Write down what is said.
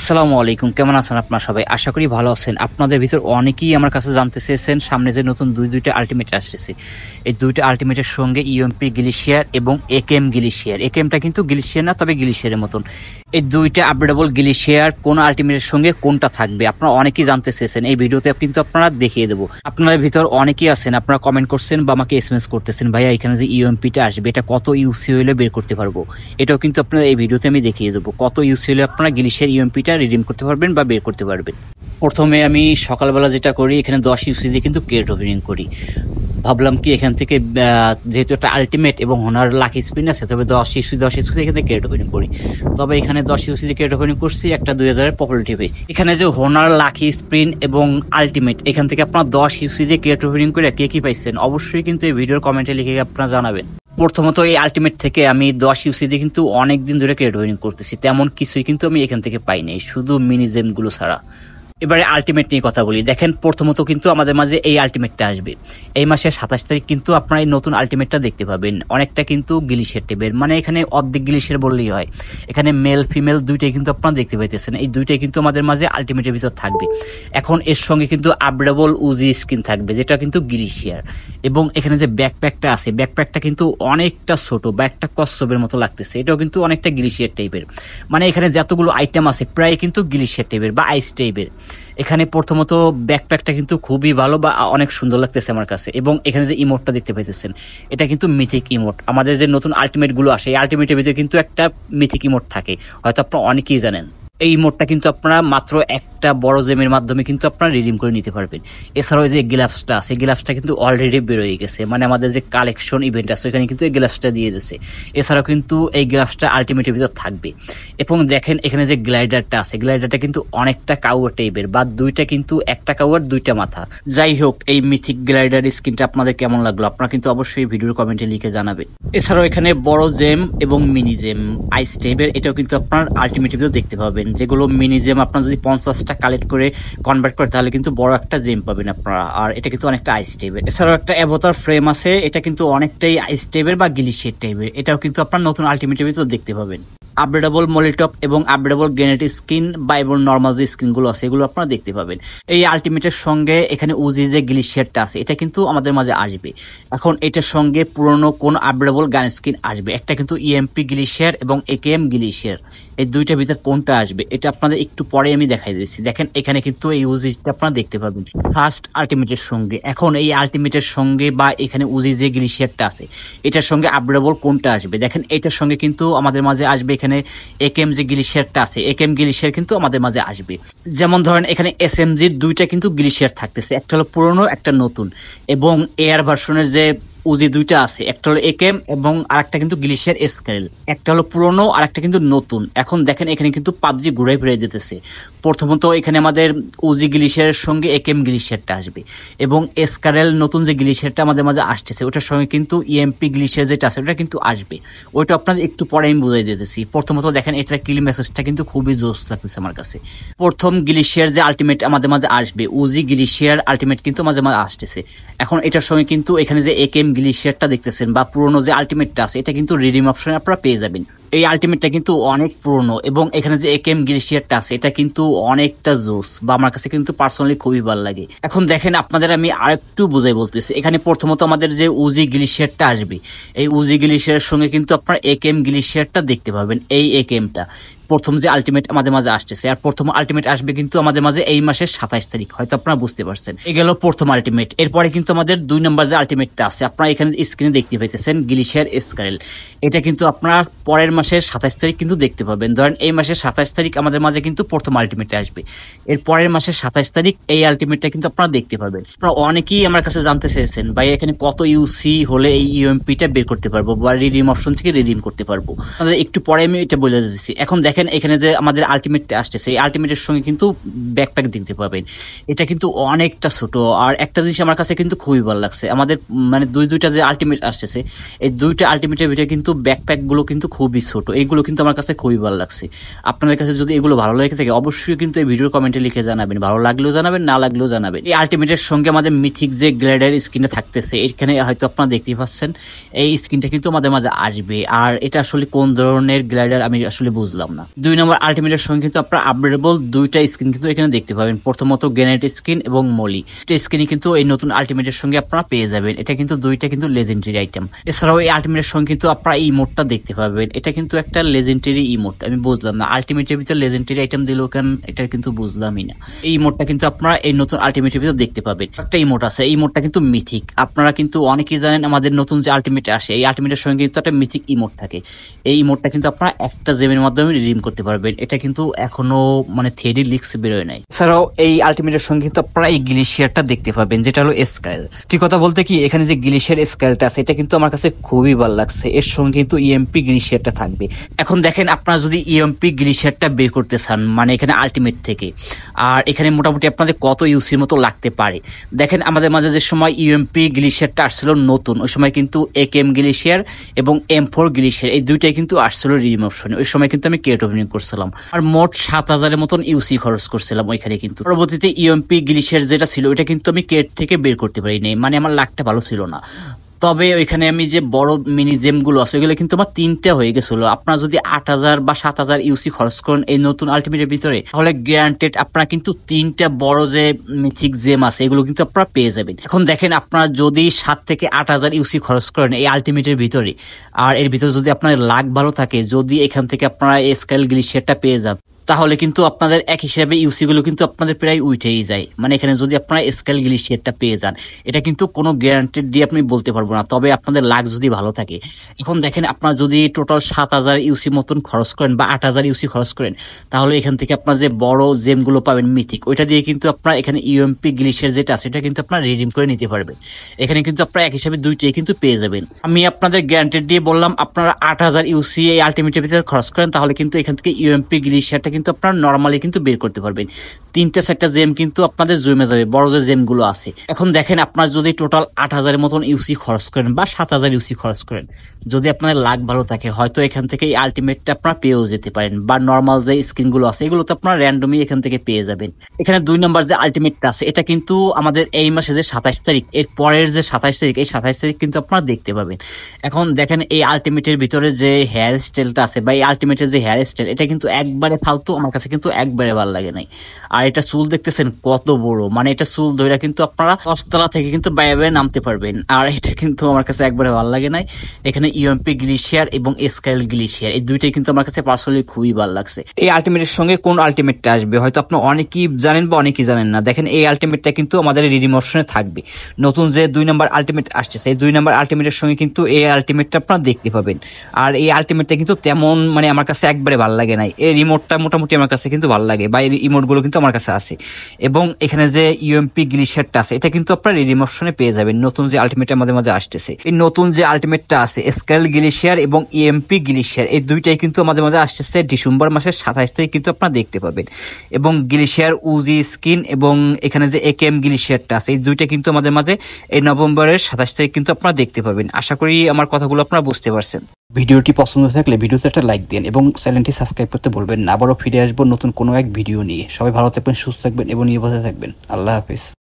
আসসালামু আলাইকুম কেমন আছেন আপনার সবাই আশা করি ভালো আছেন আপনাদের ভিতর অনেকেই আমার কাছে জানতে চেয়েছেন সামনে যে নতুন দুই দুইটা আলটিমেট আসতেছে এই দুইটা আলটিমেটের সঙ্গে ইউএমপি e গিলিশিয়ার এবং একেএম গিলিশিয়ার একেএমটা কিন্তু গ্লিশিয়ার না তবে গিলিশিয়ারের মতন এই দুইটা আপডেটেবল গিলিশিয়ার কোন আলটিমেটের সঙ্গে কোনটা থাকবে আপনারা অনেকেই জানতে চেয়েছেন এই ভিডিওতে কিন্তু আপনারা দেখিয়ে দেবো আপনাদের ভিতর অনেকেই আছেন আপনারা কমেন্ট করছেন বা আমাকে এস এম এস করতেছেন ভাইয়া এখানে যে ইউএমপিটা e আসবে এটা কত ইউসি হলে বের করতে পারবো এটাও কিন্তু আপনারা এই ভিডিওতে আমি দেখিয়ে দেবো কত ইউসি হলে আপনারা গিলিশিয়ার ইউএমপি e ফিটা রিডিম করতে পারবেন বা বের করতে পারবেন প্রথমে আমি সকালবেলা যেটা করি এখানে দশ ইউসি দিয়ে কিন্তু কেট ওপেনিং করি ভাবলাম কি এখান থেকে যেহেতু একটা আলটিমেট এবং হোনার লাকি স্পিন আছে তবে দশ ইস্যু দশ ইস্যু এখান থেকে কেট ওপেনিং করি তবে এখানে দশ ইউসি দিয়ে ক্রেড ওপেনিং করছি একটা দুই হাজারের পপুলারিটি পেয়েছি এখানে যে হোনার লাকি স্প্রিন এবং আলটিমেট এখান থেকে আপনার দশ ইউসি দিয়ে ক্রেড ওপেনিং করে কে কী পাইছেন অবশ্যই কিন্তু এই ভিডিওর কমেন্টে লিখে আপনারা জানাবেন প্রথমত এই আলটিমেট থেকে আমি দশ ইউসি দিয়ে কিন্তু অনেক দিন ধরে ক্রেড করতেছি তেমন কিছুই কিন্তু আমি এখান থেকে পাইনি শুধু মিনিজেমগুলো ছাড়া এবারে আলটিমেট নিয়ে কথা বলি দেখেন প্রথমত কিন্তু আমাদের মাঝে এই আলটিমেটটা আসবে এই মাসের সাতাশ তারিখ কিন্তু আপনারা এই নতুন আলটিমেটটা দেখতে পাবেন অনেকটা কিন্তু গিলিশের টেবের মানে এখানে অর্ধেক গিলিশের বললেই হয় এখানে মেল ফিমেল দুইটাই কিন্তু আপনারা দেখতে পাইতেছেন এই দুইটাই কিন্তু আমাদের মাঝে আলটিমেটের ভিতর থাকবে এখন এর সঙ্গে কিন্তু আপডেবল উজি স্কিন থাকবে যেটা কিন্তু গিলিশিয়ার এবং এখানে যে ব্যাকপ্যাকটা আছে ব্যাকপ্যাকটা কিন্তু অনেকটা ছোট বা একটা কচ্ছপের মতো লাগতেছে এটাও কিন্তু অনেকটা গিলিশিয়ার টাইপের মানে এখানে যতগুলো আইটেম আছে প্রায় কিন্তু গিলিশিয়ার টাইপের বা আইস টাইপের এখানে প্রথমত ব্যাকপ্যাকটা কিন্তু খুবই ভালো বা অনেক সুন্দর লাগতেছে আমার কাছে এবং এখানে যে ইমোটটা দেখতে পাইতেছেন এটা কিন্তু মিথিক ইমোট আমাদের যে নতুন আলটিমেটগুলো আসে এই আলটিমেটের ভিতরে কিন্তু একটা মিথিক ইমোট থাকে হয়তো আপনার অনেকেই জানেন এই মোডটা কিন্তু আপনারা মাত্র একটা বড় জেমের মাধ্যমে কিন্তু আপনারা রিডিম করে নিতে পারবেন এছাড়াও যে গ্লাভসটা আছে গ্লাভসটা কিন্তু অলরেডি বেরোয় গেছে মানে আমাদের যে কালেকশন ইভেন্ট আছে ওইখানে কিন্তু এই গ্লাভসটা দিয়ে দিয়েছে এছাড়াও কিন্তু এই গ্লাভসটা আলটিমেটের ভিতর থাকবে এবং দেখেন এখানে যে গ্লাইডারটা আছে গ্লাইডারটা কিন্তু অনেকটা কাউয়ার টাইপের বা দুইটা কিন্তু একটা কাউয়ার দুইটা মাথা যাই হোক এই মিথিক গ্লাইডার স্কিনটা আপনাদের কেমন লাগলো আপনারা কিন্তু অবশ্যই ভিডিওর কমেন্টে লিখে জানাবেন এছাড়াও এখানে বড় জেম এবং মিনি জেম আইস টাইপের এটাও কিন্তু আপনার আলটিমেটের ভিতর দেখতে পাবেন পাবেন যেগুলো মিনি জেম আপনার যদি পঞ্চাশটা কালেক্ট করে কনভার্ট করে তাহলে কিন্তু বড় একটা জেম পাবেন আপনারা আর এটা কিন্তু অনেকটা আইস টাইপের এছাড়াও একটা অ্যাবতার ফ্রেম আছে এটা কিন্তু অনেকটাই আইস টাইপের বা গিলিশের টাইপের এটাও কিন্তু আপনার নতুন আলটিমেটিভে দেখতে পাবেন আপডেটেবল মলিটপ এবং আপডেটেবল গ্রেনেট স্কিন বা এবং নর্মাল যে স্কিনগুলো আছে এগুলো আপনারা দেখতে পাবেন এই আলটিমেটের সঙ্গে এখানে উজি যে গ্লিশিয়ারটা আছে এটা কিন্তু আমাদের মাঝে আসবে এখন এটার সঙ্গে পুরনো কোন আপডেটেবল গান স্ক্রিন আসবে একটা কিন্তু ইএমপি e গ্লিশিয়ার এবং একেএম গ্লিশিয়ার এই দুইটা ভিতর কোনটা আসবে এটা আপনাদের একটু পরে আমি দেখাই দিচ্ছি দেখেন এখানে কিন্তু এই উজিটা আপনারা দেখতে পাবেন ফার্স্ট আলটিমেটের সঙ্গে এখন এই আলটিমেটের সঙ্গে বা এখানে উজি যে গ্লিশিয়ারটা আছে এটার সঙ্গে আপডেটেবল কোনটা আসবে দেখেন এটার সঙ্গে কিন্তু আমাদের মাঝে আসবে এখানে একেম জি গ্লিশিয়ারটা আছে একেম গ্লিশিয়ার কিন্তু আমাদের মাঝে আসবে যেমন ধরেন এখানে এস এম জির দুইটা কিন্তু গ্লিশিয়ার থাকতেছে একটা হলো পুরনো একটা নতুন এবং এয়ার ভার্সনের যে উজি দুইটা আছে একটা হলো একেম এবং আরেকটা কিন্তু গ্লিশিয়ার স্কেল একটা হলো পুরনো আর একটা কিন্তু নতুন এখন দেখেন এখানে কিন্তু পাবজি ঘুরে ফিরে যেতেছে প্রথমত এখানে আমাদের উজি গ্লিশিয়ারের সঙ্গে একেম গ্লিশিয়ারটা আসবে এবং এসকারেল নতুন যে গ্লিশিয়ারটা আমাদের মাঝে আসতেছে ওটার সঙ্গে কিন্তু ইএমপি e গ্লিশিয়ার যেটা আছে ওটা কিন্তু আসবে ওইটা আপনাদের একটু পরে আমি বুঝাই দিতেছি প্রথমত দেখেন এটা কিল মেসেজটা কিন্তু খুবই জোস থাকতেছে আমার কাছে প্রথম গ্লিশিয়ার যে আলটিমেট আমাদের মাঝে আসবে উজি গ্লিশিয়ার আলটিমেট কিন্তু মাঝে মাঝে আসতেছে এখন এটার সঙ্গে কিন্তু এখানে যে একেম গ্লেশিয়ারটা দেখতেছেন বা পুরনো যে আলটিমেটটা আছে এটা কিন্তু রিডিম অপশনে আপনারা পেয়ে যাবেন এই আলটিমেটটা কিন্তু অনেক পুরনো এবং এখানে যে একেম গ্লেশিয়ারটা আছে এটা কিন্তু অনেকটা জোস বা আমার কাছে কিন্তু পার্সোনালি খুবই ভালো লাগে এখন দেখেন আপনাদের আমি আরেকটু বুঝাই বলতেছি এখানে প্রথমত আমাদের যে উজি গ্লেশিয়ারটা আসবে এই উজি গ্লেশিয়ারের সঙ্গে কিন্তু আপনার একেম গ্লেশিয়ারটা দেখতে পাবেন এই একেমটা প্রথম যে আলটিমেট আমাদের মাঝে আসতেছে আর প্রথম আলটিমেট আসবে কিন্তু আমাদের মাঝে এই মাসের সাতাইশ তারিখ হয়তো আপনারা বুঝতে পারছেন এ গেল প্রথম আলটিমেট এরপরে কিন্তু আমাদের দুই নম্বর যে আলটিমেটটা আছে আপনারা এখানে স্ক্রিনে দেখতে পাইতেছেন গিলিশিয়ার স্কারেল এটা কিন্তু আপনারা পরের মাসের সাতাইশ তারিখ কিন্তু দেখতে পাবেন ধরেন এই মাসের সাতাইশ তারিখ আমাদের মাঝে কিন্তু প্রথম আলটিমেটে আসবে এর পরের মাসের সাতাইশ তারিখ এই আলটিমেটটা কিন্তু আপনারা দেখতে পাবেন আপনারা অনেকেই আমার কাছে জানতে চেয়েছেন ভাই এখানে কত ইউসি হলে এই ইউএমপিটা বের করতে পারবো বা রিডিম অপশন থেকে রিডিম করতে পারবো একটু পরে আমি এটা বলে দিচ্ছি এখন দেখেন দেখেন এখানে যে আমাদের আলটিমেটটা আসতেছে এই আলটিমেটের সঙ্গে কিন্তু ব্যাকপ্যাক দেখতে পাবেন এটা কিন্তু অনেকটা ছোট আর একটা জিনিস আমার কাছে কিন্তু খুবই ভালো লাগছে আমাদের মানে দুই দুইটা যে আলটিমেট আসতেছে এই দুইটা আলটিমেটের ভিতরে কিন্তু ব্যাকপ্যাকগুলো কিন্তু খুবই ছোট এইগুলো কিন্তু আমার কাছে খুবই ভালো লাগছে আপনাদের কাছে যদি এগুলো ভালো লেগে থাকে অবশ্যই কিন্তু এই ভিডিও কমেন্টে লিখে জানাবেন ভালো লাগলেও জানাবেন না লাগলেও জানাবেন এই আলটিমেটের সঙ্গে আমাদের মিথিক যে গ্লেডার স্ক্রিনে থাকতেছে এখানে হয়তো আপনারা দেখতেই পাচ্ছেন এই স্ক্রিনটা কিন্তু আমাদের মাঝে আসবে আর এটা আসলে কোন ধরনের গ্লাইডার আমি আসলে বুঝলাম না দুই নম্বর এর সঙ্গে কিন্তু আপনারা আপডেটেবল দুইটা স্কিন কিন্তু এখানে দেখতে পাবেন প্রথমত গ্রেনেট স্কিন এবং মলি এটা স্কিনই কিন্তু এই নতুন আলটিমেটের সঙ্গে আপনারা পেয়ে যাবেন এটা কিন্তু দুইটা কিন্তু লেজেন্ডারি আইটেম এছাড়াও এই এর সঙ্গে কিন্তু আপনারা এই মোডটা দেখতে পাবেন এটা কিন্তু একটা লেজেন্ডারি ইমোট আমি বুঝলাম না আলটিমেটের ভিতরে লেজেন্ডারি আইটেম দিল কেন এটা কিন্তু বুঝলামই না এই মোটটা কিন্তু আপনারা এই নতুন আলটিমেটের ভিতরে দেখতে পাবেন একটা ইমোট আছে এই মোটটা কিন্তু মিথিক আপনারা কিন্তু অনেকেই জানেন আমাদের নতুন যে আলটিমেট আসে এই আলটিমেটের সঙ্গে কিন্তু একটা মিথিক ইমোট থাকে এই ইমোটটা কিন্তু আপনারা একটা জেমের মাধ্যমে রিডিম করতে পারবেন এটা কিন্তু এখনো মানে থিয়েরি লিক্স বেরোয় নাই এছাড়াও এই আলটিমেটের সঙ্গে কিন্তু প্রায় গ্লিশিয়ারটা দেখতে পাবেন যেটা হলো স্কাইল ঠিক কথা বলতে কি এখানে যে গ্লিশিয়ার স্কাইলটা আছে এটা কিন্তু আমার কাছে খুবই ভালো লাগছে এর সঙ্গে কিন্তু ইএমপি e গ্লিশিয়ারটা থাকবে এখন দেখেন আপনারা যদি ইএমপি e গ্লিশিয়ারটা বের করতে চান মানে এখানে আলটিমেট থেকে আর এখানে মোটামুটি আপনাদের কত ইউসির মতো লাগতে পারে দেখেন আমাদের মাঝে যে সময় ইউএমপি e গ্লিশিয়ারটা আসছিল নতুন ওই সময় কিন্তু এ এম গ্লিশিয়ার এবং এম ফোর গ্লিশিয়ার এই দুইটাই কিন্তু আসছিল রিম অপশনে ওই সময় কিন্তু আমি ক্রিয়েট ক্রিকেট করছিলাম আর মোট সাত হাজারের মতন ইউসি খরচ করছিলাম ওইখানে কিন্তু পরবর্তীতে ইউএমপি e গ্লিশের যেটা ছিল ওইটা কিন্তু আমি কেট থেকে বের করতে পারিনি মানে আমার লাকটা ভালো ছিল না তবে ওইখানে আমি যে বড় মিনি জেমগুলো আছে ওইগুলো কিন্তু আমার তিনটা হয়ে গেছিলো আপনার যদি আট হাজার বা সাত হাজার ইউসি খরচ করেন এই নতুন আলটিমেটের ভিতরে তাহলে গ্যারান্টেড আপনার কিন্তু তিনটা বড় যে মিথিক জেম আছে এগুলো কিন্তু আপনারা পেয়ে যাবেন এখন দেখেন আপনার যদি সাত থেকে আট হাজার ইউসি খরচ করেন এই আলটিমেটের ভিতরে আর এর ভিতরে যদি আপনার লাখ ভালো থাকে যদি এখান থেকে আপনারা স্কেল গ্লিশিয়ারটা পেয়ে যান তাহলে কিন্তু আপনাদের এক হিসাবে ইউসি গুলো কিন্তু আপনাদের প্রায় উঠেই যায় মানে এখানে যদি আপনারা স্কেল গ্লিশিয়ারটা পেয়ে যান এটা কিন্তু কোনো গ্যারান্টেড দিয়ে আপনি বলতে পারবো না তবে আপনাদের লাখ যদি ভালো থাকে এখন দেখেন আপনারা যদি টোটাল সাত হাজার ইউসি মতন খরচ করেন বা আট হাজার ইউসি খরচ করেন তাহলে এখান থেকে আপনার যে বড় জেমগুলো পাবেন মিথিক ওইটা দিয়ে কিন্তু আপনার এখানে ইউএমপি গ্লিশিয়ার যেটা আছে এটা কিন্তু আপনার রিডিম করে নিতে পারবেন এখানে কিন্তু আপনার এক হিসাবে দুইটাই কিন্তু পেয়ে যাবেন আমি আপনাদের গ্যারান্টেড দিয়ে বললাম আপনারা আট হাজার ইউসি এই আলটিমেট খরচ করেন তাহলে কিন্তু এখান থেকে ইউএমপি গ্লিশিয়ারটা কিন্তু কিন্তু আপনারা নর্মালি কিন্তু বের করতে পারবেন তিনটা চারটা জেম কিন্তু আপনাদের জমে যাবে বড় যে জেমগুলো আছে এখন দেখেন আপনার যদি টোটাল আট হাজারের মতন ইউসি খরচ করেন বা সাত হাজার ইউসি খরচ করেন যদি আপনাদের লাক ভালো থাকে হয়তো এখান থেকে এই আলটিমেটটা আপনার পেয়েও যেতে পারেন বা নর্মাল যে স্কিনগুলো আছে এগুলো তো আপনার র্যান্ডমই এখান থেকে পেয়ে যাবেন এখানে দুই নম্বর যে আলটিমেটটা আছে এটা কিন্তু আমাদের এই মাসে যে সাতাশ তারিখ এর পরের যে সাতাশ তারিখ এই সাতাশ তারিখ কিন্তু আপনারা দেখতে পাবেন এখন দেখেন এই আলটিমেটের ভিতরে যে হেয়ার স্টাইলটা আছে বা এই আলটিমেটের যে হেয়ার স্টাইল এটা কিন্তু একবারে ফালতু আমার কাছে কিন্তু একবারে ভালো লাগে নাই আর আর এটা চুল দেখতেছেন কত বড় মানে এটা চুল ধরে কিন্তু আপনারা দশতলা থেকে কিন্তু বাইরে নামতে পারবেন আর এটা কিন্তু আমার কাছে একবারে ভালো লাগে নাই এখানে ইউএমপি e গ্লিশিয়ার এবং স্কাইল গ্লিশিয়ার এই দুইটাই কিন্তু আমার কাছে পার্সোনালি খুবই ভালো লাগছে এই আলটিমেটের সঙ্গে কোন আলটিমেটটা আসবে হয়তো আপনি অনেকেই জানেন বা অনেকেই জানেন না দেখেন এই আলটিমেটটা কিন্তু আমাদের রিডিম অপশনে থাকবে নতুন যে দুই নম্বর আলটিমেট আসছে সেই দুই নম্বর আলটিমেটের সঙ্গে কিন্তু এই আলটিমেটটা আপনারা দেখতে পাবেন আর এই আলটিমেটটা কিন্তু তেমন মানে আমার কাছে একবারে ভালো লাগে নাই এই রিমোটটা মোটামুটি আমার কাছে কিন্তু ভালো লাগে বা এই রিমোটগুলো কিন্তু আমার আমার কাছে আছে এবং এখানে যে ইউএমপি গ্লিশারটা আছে এটা কিন্তু আপনার রিডিম অপশনে পেয়ে যাবেন নতুন যে আলটিমেট আমাদের মাঝে আসতেছে এই নতুন যে আলটিমেটটা আছে স্কেল গ্লিশিয়ার এবং ইএমপি e গ্লিশিয়ার এই দুইটাই কিন্তু আমাদের মাঝে আসতেছে ডিসেম্বর মাসের সাতাইশ তারিখ কিন্তু আপনারা দেখতে পাবেন এবং গ্লিশিয়ার উজি স্কিন এবং এখানে যে একে এম গ্লিশিয়ারটা আছে এই দুইটা কিন্তু আমাদের মাঝে এই নভেম্বরের সাতাশ তারিখ কিন্তু আপনারা দেখতে পাবেন আশা করি আমার কথাগুলো আপনারা বুঝতে পারছেন ভিডিওটি পছন্দ থাকলে ভিডিওতে একটা লাইক দিন এবং চ্যানেলটি সাবস্ক্রাইব করতে বলবেন না আবারও ফিরে আসবো নতুন কোনো এক ভিডিও নিয়ে সবাই ভালো থাকবেন সুস্থ থাকবেন এবং নিরাপদে থাকবেন আল্লাহ হাফিজ